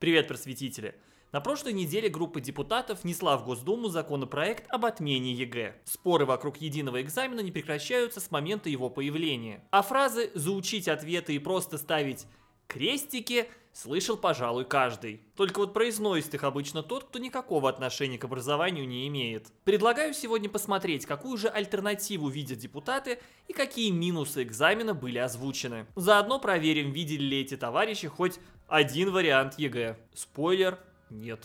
Привет, просветители! На прошлой неделе группа депутатов внесла в Госдуму законопроект об отмене ЕГЭ. Споры вокруг единого экзамена не прекращаются с момента его появления. А фразы «заучить ответы и просто ставить крестики» слышал, пожалуй, каждый. Только вот произносит их обычно тот, кто никакого отношения к образованию не имеет. Предлагаю сегодня посмотреть, какую же альтернативу видят депутаты и какие минусы экзамена были озвучены. Заодно проверим, видели ли эти товарищи хоть один вариант ЕГЭ. Спойлер, нет.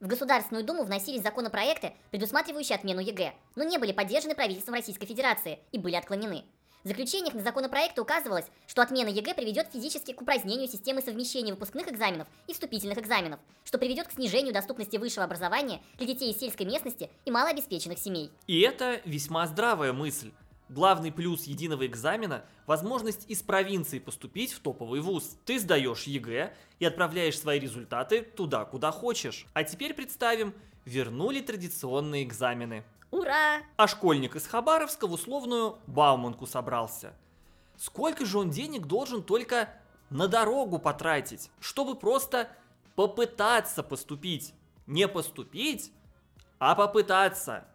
В Государственную Думу вносились законопроекты, предусматривающие отмену ЕГЭ, но не были поддержаны правительством Российской Федерации и были отклонены. В заключениях на законопроекты указывалось, что отмена ЕГЭ приведет физически к упразднению системы совмещения выпускных экзаменов и вступительных экзаменов, что приведет к снижению доступности высшего образования для детей из сельской местности и малообеспеченных семей. И это весьма здравая мысль. Главный плюс единого экзамена – возможность из провинции поступить в топовый вуз. Ты сдаешь ЕГЭ и отправляешь свои результаты туда, куда хочешь. А теперь представим, вернули традиционные экзамены. Ура! А школьник из Хабаровска в условную Бауманку собрался. Сколько же он денег должен только на дорогу потратить, чтобы просто попытаться поступить? Не поступить, а попытаться.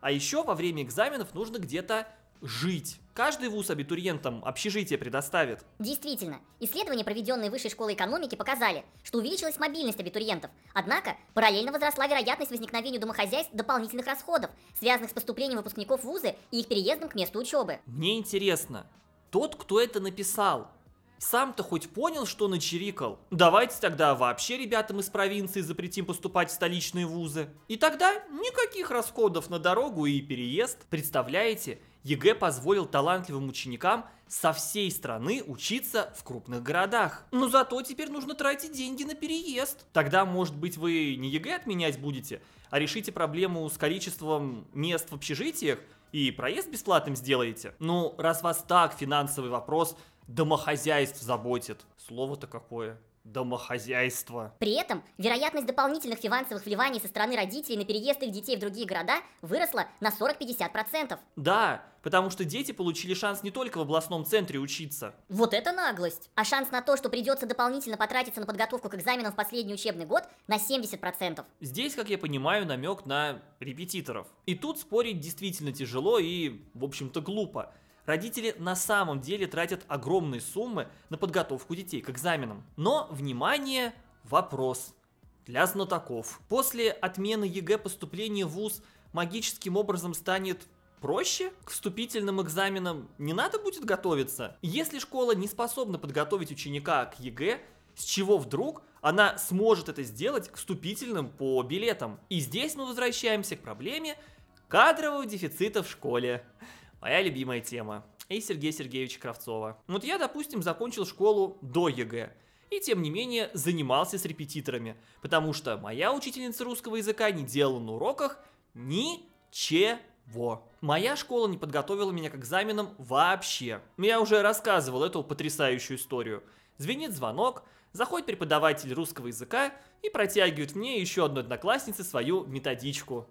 А еще во время экзаменов нужно где-то жить. Каждый вуз абитуриентам общежитие предоставит. Действительно, исследования, проведенные Высшей школой экономики, показали, что увеличилась мобильность абитуриентов. Однако, параллельно возросла вероятность возникновения у домохозяйств дополнительных расходов, связанных с поступлением выпускников вузы и их переездом к месту учебы. Мне интересно, тот, кто это написал, сам-то хоть понял, что начерикал? Давайте тогда вообще ребятам из провинции запретим поступать в столичные вузы. И тогда никаких расходов на дорогу и переезд. Представляете, ЕГЭ позволил талантливым ученикам со всей страны учиться в крупных городах. Но зато теперь нужно тратить деньги на переезд. Тогда, может быть, вы не ЕГЭ отменять будете, а решите проблему с количеством мест в общежитиях и проезд бесплатным сделаете. Ну, раз вас так финансовый вопрос домохозяйств заботит. Слово-то какое домохозяйства. При этом вероятность дополнительных финансовых вливаний со стороны родителей на переезд их детей в другие города выросла на 40-50%. Да, потому что дети получили шанс не только в областном центре учиться. Вот это наглость! А шанс на то, что придется дополнительно потратиться на подготовку к экзаменам в последний учебный год, на 70%. Здесь, как я понимаю, намек на репетиторов. И тут спорить действительно тяжело и, в общем-то, глупо родители на самом деле тратят огромные суммы на подготовку детей к экзаменам. Но, внимание, вопрос для знатоков. После отмены ЕГЭ поступление в ВУЗ магическим образом станет проще? К вступительным экзаменам не надо будет готовиться? Если школа не способна подготовить ученика к ЕГЭ, с чего вдруг она сможет это сделать к вступительным по билетам? И здесь мы возвращаемся к проблеме кадрового дефицита в школе. Моя любимая тема. И Сергея Сергеевича Кравцова. Вот я, допустим, закончил школу до ЕГЭ. И тем не менее занимался с репетиторами, потому что моя учительница русского языка не делала на уроках ничего. Во. Моя школа не подготовила меня к экзаменам вообще. Я уже рассказывал эту потрясающую историю. Звенит звонок, заходит преподаватель русского языка и протягивает мне еще одной однокласснице свою методичку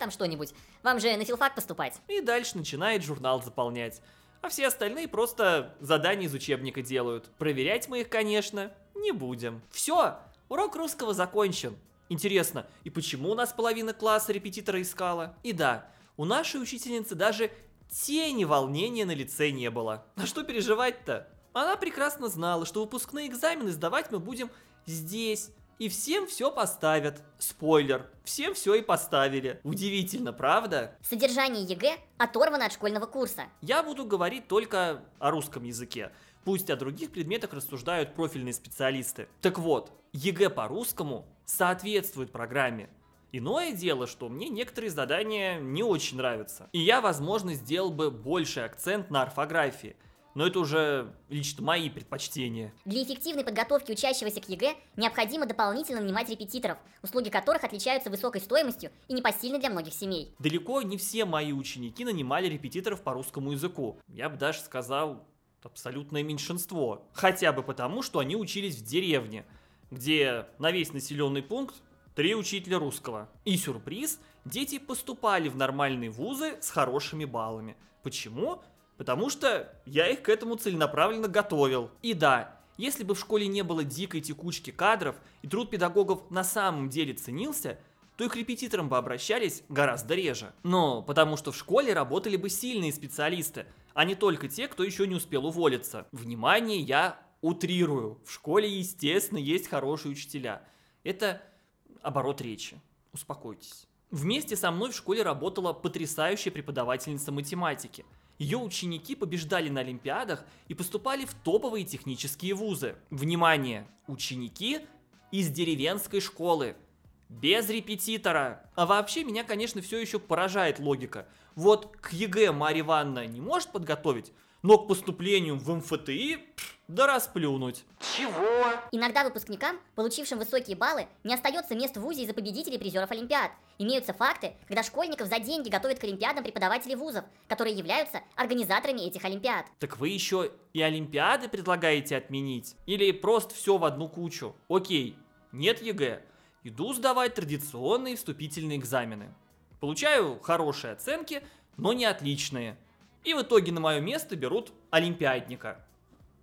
там что-нибудь. Вам же на филфак поступать. И дальше начинает журнал заполнять. А все остальные просто задания из учебника делают. Проверять мы их, конечно, не будем. Все, урок русского закончен. Интересно, и почему у нас половина класса репетитора искала? И да, у нашей учительницы даже тени волнения на лице не было. А что переживать-то? Она прекрасно знала, что выпускные экзамены сдавать мы будем здесь, и всем все поставят. Спойлер, всем все и поставили. Удивительно, правда? Содержание ЕГЭ оторвано от школьного курса. Я буду говорить только о русском языке. Пусть о других предметах рассуждают профильные специалисты. Так вот, ЕГЭ по русскому соответствует программе. Иное дело, что мне некоторые задания не очень нравятся. И я, возможно, сделал бы больший акцент на орфографии – но это уже лично мои предпочтения. Для эффективной подготовки учащегося к ЕГЭ необходимо дополнительно нанимать репетиторов, услуги которых отличаются высокой стоимостью и непосильны для многих семей. Далеко не все мои ученики нанимали репетиторов по русскому языку. Я бы даже сказал, абсолютное меньшинство. Хотя бы потому, что они учились в деревне, где на весь населенный пункт три учителя русского. И сюрприз, дети поступали в нормальные вузы с хорошими баллами. Почему? Потому что я их к этому целенаправленно готовил. И да, если бы в школе не было дикой текучки кадров и труд педагогов на самом деле ценился, то и к репетиторам бы обращались гораздо реже. Но потому что в школе работали бы сильные специалисты, а не только те, кто еще не успел уволиться. Внимание, я утрирую. В школе, естественно, есть хорошие учителя. Это оборот речи. Успокойтесь. Вместе со мной в школе работала потрясающая преподавательница математики – ее ученики побеждали на Олимпиадах и поступали в топовые технические вузы. Внимание! Ученики из деревенской школы. Без репетитора. А вообще меня, конечно, все еще поражает логика. Вот к ЕГЭ Мария Ивановна не может подготовить, но к поступлению в МФТИ пфф, да расплюнуть. Чего? Иногда выпускникам, получившим высокие баллы, не остается мест в ВУЗе из-за победителей призеров Олимпиад. Имеются факты, когда школьников за деньги готовят к Олимпиадам преподаватели вузов, которые являются организаторами этих Олимпиад. Так вы еще и Олимпиады предлагаете отменить? Или просто все в одну кучу? Окей, нет ЕГЭ. Иду сдавать традиционные вступительные экзамены. Получаю хорошие оценки, но не отличные. И в итоге на мое место берут олимпиадника.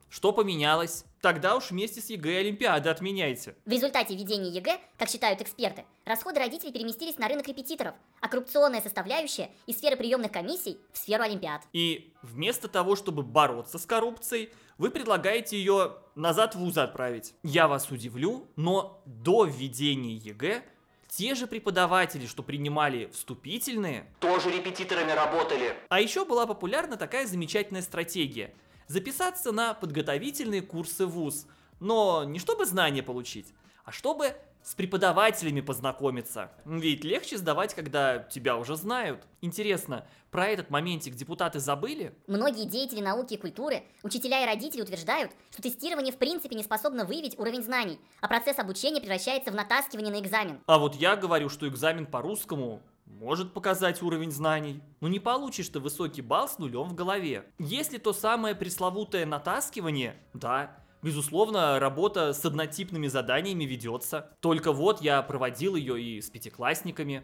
Что поменялось? Тогда уж вместе с ЕГЭ Олимпиады отменяйте. В результате введения ЕГЭ, как считают эксперты, расходы родителей переместились на рынок репетиторов, а коррупционная составляющая из сферы приемных комиссий в сферу Олимпиад. И вместо того, чтобы бороться с коррупцией, вы предлагаете ее назад в вузы отправить. Я вас удивлю, но до введения ЕГЭ те же преподаватели, что принимали вступительные, тоже репетиторами работали. А еще была популярна такая замечательная стратегия – записаться на подготовительные курсы ВУЗ, но не чтобы знания получить, а чтобы с преподавателями познакомиться. Ведь легче сдавать, когда тебя уже знают. Интересно, про этот моментик депутаты забыли? Многие деятели науки и культуры, учителя и родители утверждают, что тестирование в принципе не способно выявить уровень знаний, а процесс обучения превращается в натаскивание на экзамен. А вот я говорю, что экзамен по русскому может показать уровень знаний. Но не получишь ты высокий балл с нулем в голове. Есть ли то самое пресловутое натаскивание? Да, Безусловно, работа с однотипными заданиями ведется. Только вот я проводил ее и с пятиклассниками.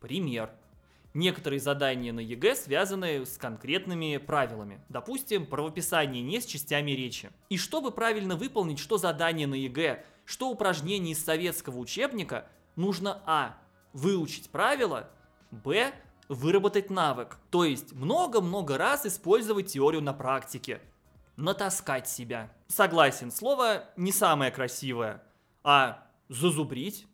Пример. Некоторые задания на ЕГЭ связаны с конкретными правилами. Допустим, правописание не с частями речи. И чтобы правильно выполнить что задание на ЕГЭ, что упражнение из советского учебника, нужно а. Выучить правила Б. Выработать навык, то есть много-много раз использовать теорию на практике. Натаскать себя. Согласен, слово не самое красивое, а зазубрить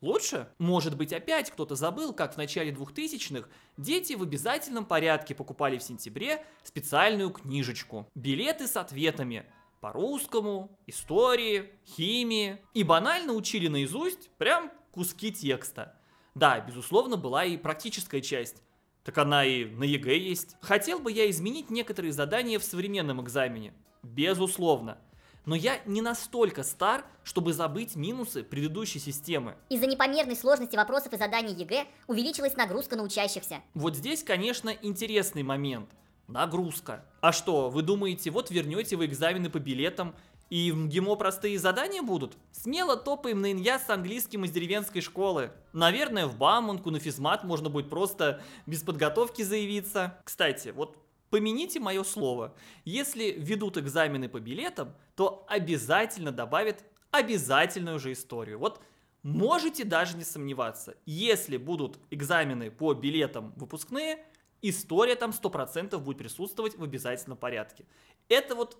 Лучше? Может быть, опять кто-то забыл, как в начале 2000-х дети в обязательном порядке покупали в сентябре специальную книжечку. Билеты с ответами по русскому, истории, химии. И банально учили наизусть прям куски текста. Да, безусловно, была и практическая часть. Так она и на ЕГЭ есть. Хотел бы я изменить некоторые задания в современном экзамене. Безусловно. Но я не настолько стар, чтобы забыть минусы предыдущей системы. Из-за непомерной сложности вопросов и заданий ЕГЭ увеличилась нагрузка на учащихся. Вот здесь, конечно, интересный момент. Нагрузка. А что, вы думаете, вот вернете вы экзамены по билетам и в МГИМО простые задания будут? Смело топаем на инья с английским из деревенской школы. Наверное, в Бамонку, на физмат можно будет просто без подготовки заявиться. Кстати, вот помяните мое слово. Если ведут экзамены по билетам, то обязательно добавят обязательную же историю. Вот можете даже не сомневаться. Если будут экзамены по билетам выпускные, история там 100% будет присутствовать в обязательном порядке. Это вот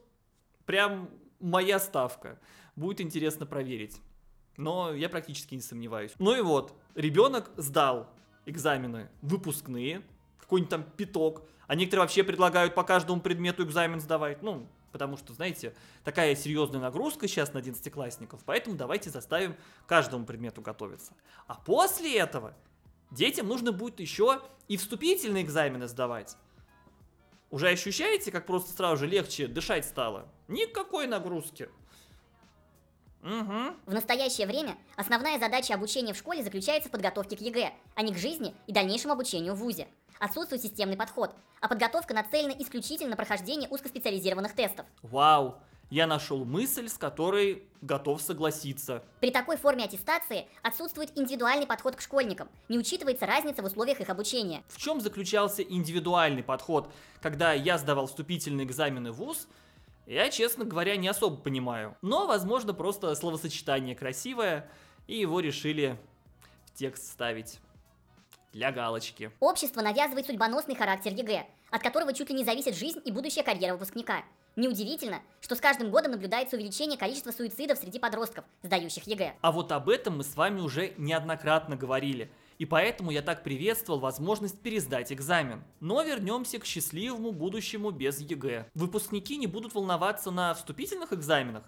прям моя ставка. Будет интересно проверить. Но я практически не сомневаюсь. Ну и вот, ребенок сдал экзамены выпускные, какой-нибудь там пяток, а некоторые вообще предлагают по каждому предмету экзамен сдавать. Ну, потому что, знаете, такая серьезная нагрузка сейчас на одиннадцатиклассников, поэтому давайте заставим каждому предмету готовиться. А после этого детям нужно будет еще и вступительные экзамены сдавать. Уже ощущаете, как просто сразу же легче дышать стало? Никакой нагрузки. Угу. В настоящее время основная задача обучения в школе заключается в подготовке к ЕГЭ, а не к жизни и дальнейшему обучению в ВУЗе. Отсутствует системный подход, а подготовка нацелена исключительно на прохождение узкоспециализированных тестов. Вау! я нашел мысль, с которой готов согласиться. При такой форме аттестации отсутствует индивидуальный подход к школьникам, не учитывается разница в условиях их обучения. В чем заключался индивидуальный подход? Когда я сдавал вступительные экзамены в ВУЗ, я, честно говоря, не особо понимаю. Но, возможно, просто словосочетание красивое, и его решили в текст ставить для галочки. Общество навязывает судьбоносный характер ЕГЭ, от которого чуть ли не зависит жизнь и будущая карьера выпускника. Неудивительно, что с каждым годом наблюдается увеличение количества суицидов среди подростков, сдающих ЕГЭ. А вот об этом мы с вами уже неоднократно говорили. И поэтому я так приветствовал возможность пересдать экзамен. Но вернемся к счастливому будущему без ЕГЭ. Выпускники не будут волноваться на вступительных экзаменах,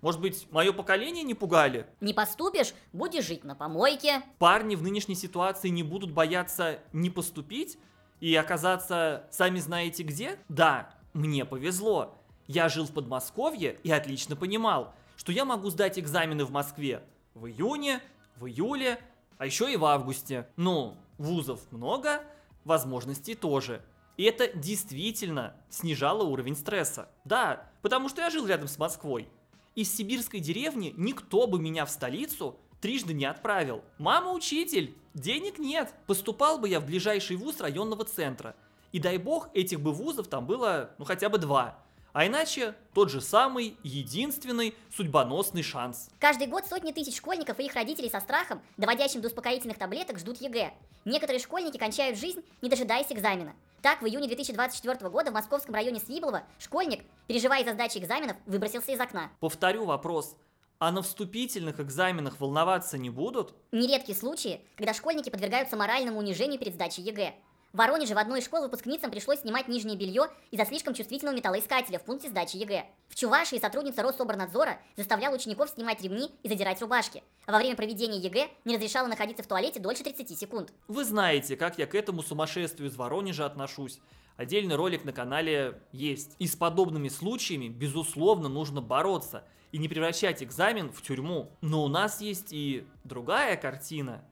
может быть, мое поколение не пугали? Не поступишь, будешь жить на помойке. Парни в нынешней ситуации не будут бояться не поступить и оказаться сами знаете где? Да, мне повезло. Я жил в Подмосковье и отлично понимал, что я могу сдать экзамены в Москве в июне, в июле, а еще и в августе. Ну, вузов много, возможностей тоже. И это действительно снижало уровень стресса. Да, потому что я жил рядом с Москвой. Из сибирской деревни никто бы меня в столицу трижды не отправил. Мама учитель, денег нет. Поступал бы я в ближайший вуз районного центра. И дай бог, этих бы вузов там было, ну хотя бы два. А иначе тот же самый единственный судьбоносный шанс. Каждый год сотни тысяч школьников и их родителей со страхом, доводящим до успокоительных таблеток, ждут ЕГЭ. Некоторые школьники кончают жизнь, не дожидаясь экзамена. Так, в июне 2024 года в московском районе Свиблова школьник, переживая за сдачи экзаменов, выбросился из окна. Повторю вопрос. А на вступительных экзаменах волноваться не будут? Нередки случаи, когда школьники подвергаются моральному унижению перед сдачей ЕГЭ. В Воронеже в одной из школ выпускницам пришлось снимать нижнее белье из-за слишком чувствительного металлоискателя в пункте сдачи ЕГЭ. В Чувашии сотрудница Рособорнадзора заставляла учеников снимать ремни и задирать рубашки, а во время проведения ЕГЭ не разрешала находиться в туалете дольше 30 секунд. Вы знаете, как я к этому сумасшествию из Воронежа отношусь. Отдельный ролик на канале есть. И с подобными случаями, безусловно, нужно бороться и не превращать экзамен в тюрьму. Но у нас есть и другая картина.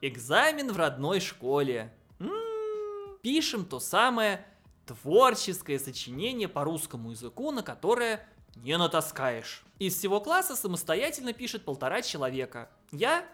Экзамен в родной школе пишем то самое творческое сочинение по русскому языку, на которое не натаскаешь. Из всего класса самостоятельно пишет полтора человека. Я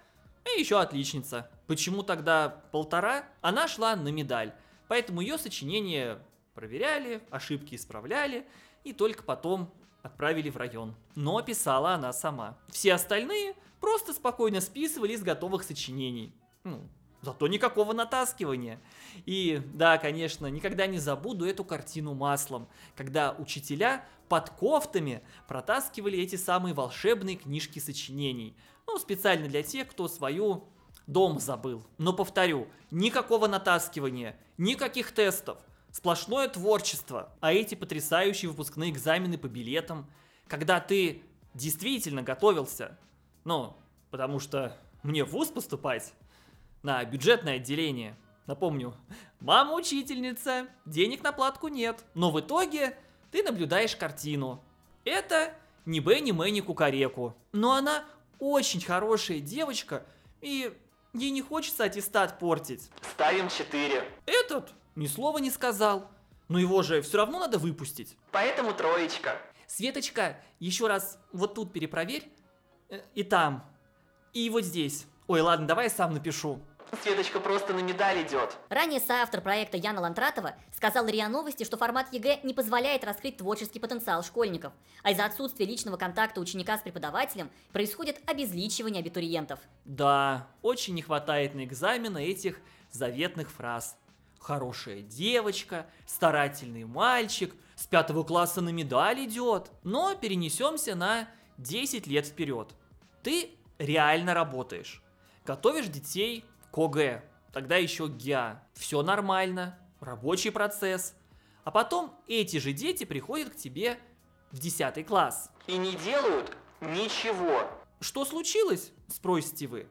и еще отличница. Почему тогда полтора? Она шла на медаль. Поэтому ее сочинение проверяли, ошибки исправляли и только потом отправили в район. Но писала она сама. Все остальные просто спокойно списывали из готовых сочинений. Ну, Зато никакого натаскивания. И да, конечно, никогда не забуду эту картину маслом, когда учителя под кофтами протаскивали эти самые волшебные книжки сочинений. Ну, специально для тех, кто свою дом забыл. Но повторю, никакого натаскивания, никаких тестов, сплошное творчество. А эти потрясающие выпускные экзамены по билетам, когда ты действительно готовился, ну, потому что мне в ВУЗ поступать, на бюджетное отделение. Напомню, мама учительница, денег на платку нет, но в итоге ты наблюдаешь картину. Это не Бенни Мэнни Кукареку, но она очень хорошая девочка, и ей не хочется аттестат портить. Ставим 4. Этот ни слова не сказал, но его же все равно надо выпустить. Поэтому троечка. Светочка, еще раз вот тут перепроверь, э, и там, и вот здесь. Ой, ладно, давай я сам напишу. Светочка просто на медаль идет. Ранее соавтор проекта Яна Лантратова сказал РИА Новости, что формат ЕГЭ не позволяет раскрыть творческий потенциал школьников, а из-за отсутствия личного контакта ученика с преподавателем происходит обезличивание абитуриентов. Да, очень не хватает на экзамена этих заветных фраз. Хорошая девочка, старательный мальчик, с пятого класса на медаль идет. Но перенесемся на 10 лет вперед. Ты реально работаешь. Готовишь детей КОГЭ, тогда еще ГИА. Все нормально, рабочий процесс. А потом эти же дети приходят к тебе в 10 класс. И не делают ничего. Что случилось, спросите вы?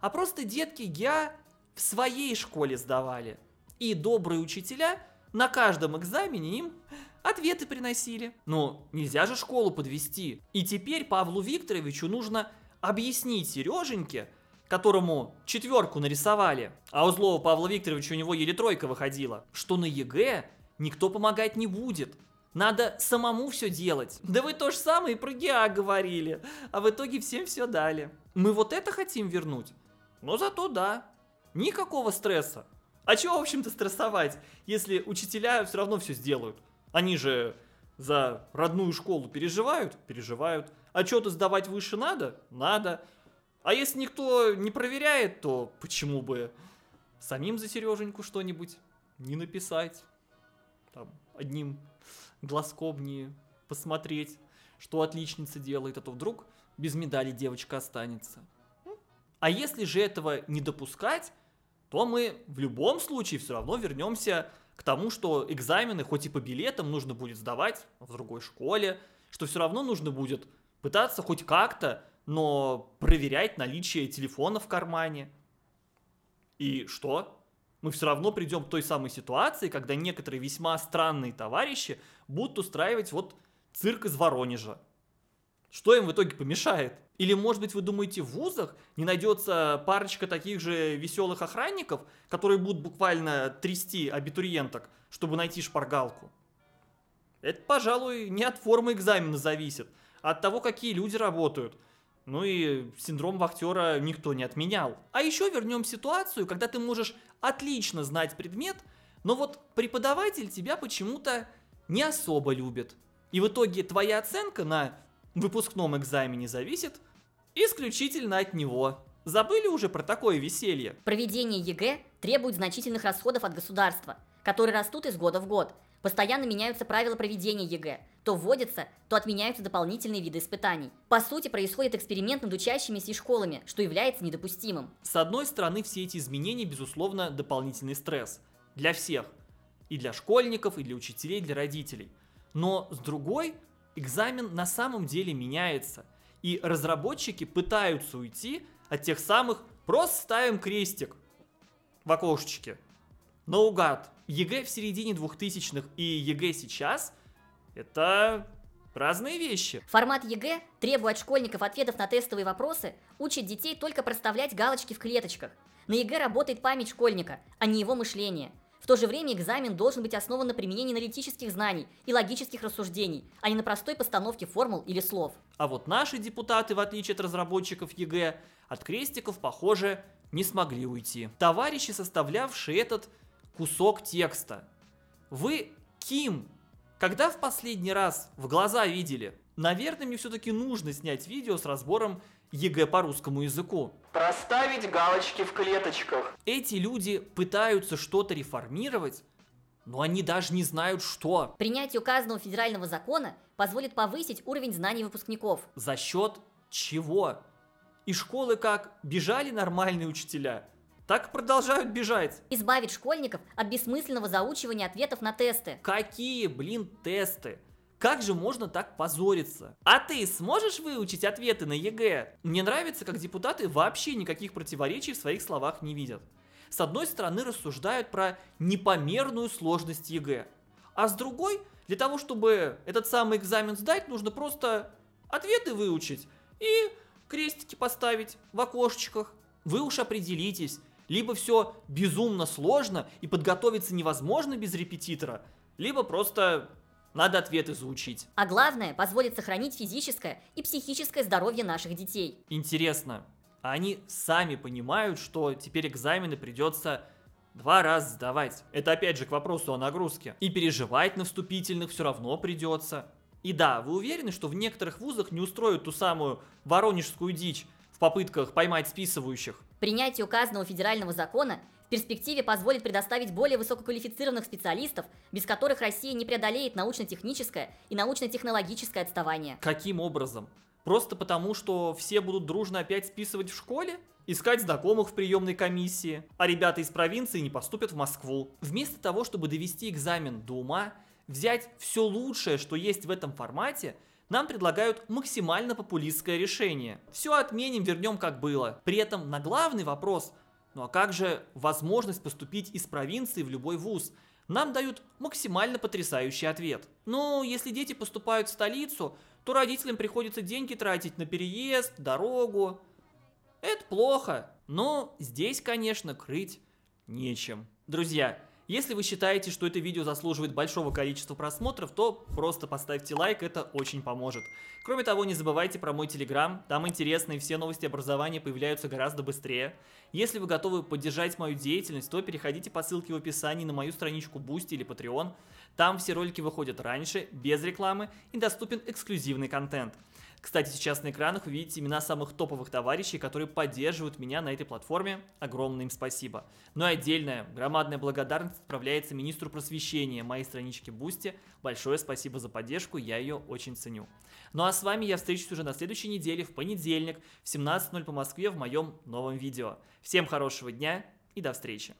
А просто детки ГИА в своей школе сдавали. И добрые учителя на каждом экзамене им ответы приносили. Но нельзя же школу подвести. И теперь Павлу Викторовичу нужно объяснить Сереженьке, которому четверку нарисовали, а у злого Павла Викторовича у него еле тройка выходила, что на ЕГЭ никто помогать не будет. Надо самому все делать. Да вы то же самое и про ГИА говорили, а в итоге всем все дали. Мы вот это хотим вернуть? Но зато да. Никакого стресса. А чего, в общем-то, стрессовать, если учителя все равно все сделают? Они же за родную школу переживают? Переживают. А то сдавать выше надо? Надо. А если никто не проверяет, то почему бы самим за Сереженьку что-нибудь не написать? Там, одним глазком не посмотреть, что отличница делает, а то вдруг без медали девочка останется. Ну, а если же этого не допускать, то мы в любом случае все равно вернемся к тому, что экзамены хоть и по билетам нужно будет сдавать в другой школе, что все равно нужно будет пытаться хоть как-то но проверять наличие телефона в кармане. И что? Мы все равно придем к той самой ситуации, когда некоторые весьма странные товарищи будут устраивать вот цирк из Воронежа. Что им в итоге помешает? Или, может быть, вы думаете, в вузах не найдется парочка таких же веселых охранников, которые будут буквально трясти абитуриенток, чтобы найти шпаргалку? Это, пожалуй, не от формы экзамена зависит, а от того, какие люди работают – ну и синдром вахтера никто не отменял. А еще вернем ситуацию, когда ты можешь отлично знать предмет, но вот преподаватель тебя почему-то не особо любит. И в итоге твоя оценка на выпускном экзамене зависит исключительно от него. Забыли уже про такое веселье? Проведение ЕГЭ требует значительных расходов от государства, которые растут из года в год – Постоянно меняются правила проведения ЕГЭ. То вводятся, то отменяются дополнительные виды испытаний. По сути, происходит эксперимент над учащимися и школами, что является недопустимым. С одной стороны, все эти изменения, безусловно, дополнительный стресс. Для всех. И для школьников, и для учителей, и для родителей. Но с другой, экзамен на самом деле меняется. И разработчики пытаются уйти от тех самых «просто ставим крестик» в окошечке. Наугад. ЕГЭ в середине 2000-х и ЕГЭ сейчас — это разные вещи. Формат ЕГЭ, требуя от школьников ответов на тестовые вопросы, учит детей только проставлять галочки в клеточках. На ЕГЭ работает память школьника, а не его мышление. В то же время экзамен должен быть основан на применении аналитических знаний и логических рассуждений, а не на простой постановке формул или слов. А вот наши депутаты, в отличие от разработчиков ЕГЭ, от крестиков, похоже, не смогли уйти. Товарищи, составлявшие этот кусок текста. Вы Ким, Когда в последний раз в глаза видели? Наверное, мне все-таки нужно снять видео с разбором ЕГЭ по русскому языку. Проставить галочки в клеточках. Эти люди пытаются что-то реформировать, но они даже не знают, что. Принятие указанного федерального закона позволит повысить уровень знаний выпускников. За счет чего? И школы как бежали нормальные учителя, так продолжают бежать. Избавить школьников от бессмысленного заучивания ответов на тесты. Какие, блин, тесты? Как же можно так позориться? А ты сможешь выучить ответы на ЕГЭ? Мне нравится, как депутаты вообще никаких противоречий в своих словах не видят. С одной стороны рассуждают про непомерную сложность ЕГЭ, а с другой, для того, чтобы этот самый экзамен сдать, нужно просто ответы выучить и крестики поставить в окошечках. Вы уж определитесь, либо все безумно сложно и подготовиться невозможно без репетитора, либо просто надо ответы заучить. А главное, позволит сохранить физическое и психическое здоровье наших детей. Интересно, а они сами понимают, что теперь экзамены придется два раза сдавать. Это опять же к вопросу о нагрузке. И переживать на вступительных все равно придется. И да, вы уверены, что в некоторых вузах не устроят ту самую воронежскую дичь, попытках поймать списывающих. Принятие указанного федерального закона в перспективе позволит предоставить более высококвалифицированных специалистов, без которых Россия не преодолеет научно-техническое и научно-технологическое отставание. Каким образом? Просто потому, что все будут дружно опять списывать в школе? искать знакомых в приемной комиссии, а ребята из провинции не поступят в Москву. Вместо того, чтобы довести экзамен до ума, взять все лучшее, что есть в этом формате – нам предлагают максимально популистское решение. Все отменим, вернем как было. При этом на главный вопрос, ну а как же возможность поступить из провинции в любой вуз? Нам дают максимально потрясающий ответ. Ну, если дети поступают в столицу, то родителям приходится деньги тратить на переезд, дорогу. Это плохо, но здесь, конечно, крыть нечем. Друзья, если вы считаете, что это видео заслуживает большого количества просмотров, то просто поставьте лайк, это очень поможет. Кроме того, не забывайте про мой телеграм, там интересные все новости образования появляются гораздо быстрее. Если вы готовы поддержать мою деятельность, то переходите по ссылке в описании на мою страничку Boosty или Patreon. Там все ролики выходят раньше, без рекламы и доступен эксклюзивный контент. Кстати, сейчас на экранах вы видите имена самых топовых товарищей, которые поддерживают меня на этой платформе. Огромное им спасибо. Ну и отдельная громадная благодарность отправляется министру просвещения моей страничке Бусти. Большое спасибо за поддержку, я ее очень ценю. Ну а с вами я встречусь уже на следующей неделе, в понедельник, в 17.00 по Москве в моем новом видео. Всем хорошего дня и до встречи!